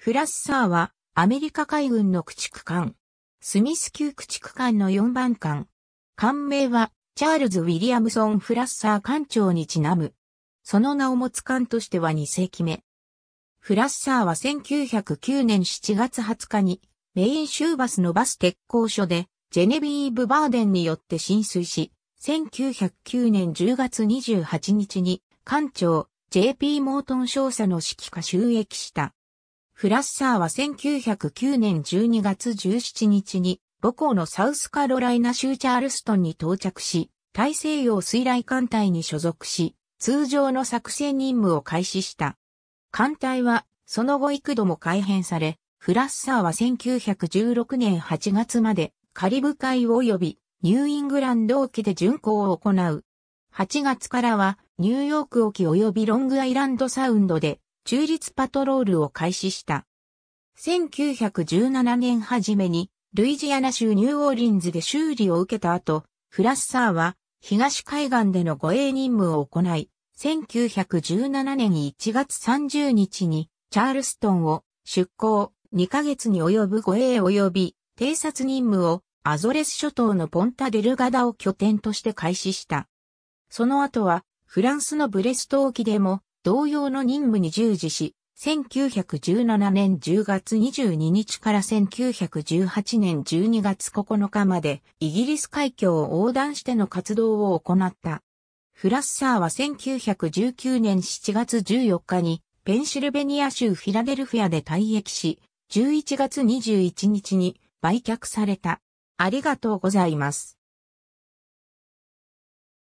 フラッサーはアメリカ海軍の駆逐艦。スミス級駆逐艦の4番艦。艦名はチャールズ・ウィリアムソン・フラッサー艦長にちなむ。その名を持つ艦としては2世紀目。フラッサーは1909年7月20日にメイン州バスのバス鉄工所でジェネビーブ・バーデンによって浸水し、1909年10月28日に艦長 JP モートン少佐の指揮下収益した。フラッサーは1909年12月17日に母校のサウスカロライナ州チャールストンに到着し、大西洋水雷艦隊に所属し、通常の作戦任務を開始した。艦隊は、その後幾度も改編され、フラッサーは1916年8月までカリブ海及びニューイングランド沖で巡航を行う。8月からはニューヨーク沖及びロングアイランドサウンドで中立パトロールを開始した。1917年初めに、ルイジアナ州ニューオーリンズで修理を受けた後、フラッサーは東海岸での護衛任務を行い、1917年1月30日にチャールストンを出港2ヶ月に及ぶ護衛及び偵察任務をアゾレス諸島のポンタデルガダを拠点として開始した。その後はフランスのブレスト沖でも同様の任務に従事し、1917年10月22日から1918年12月9日までイギリス海峡を横断しての活動を行った。フラッサーは1919年7月14日にペンシルベニア州フィラデルフィアで退役し、11月21日に売却された。ありがとうございます。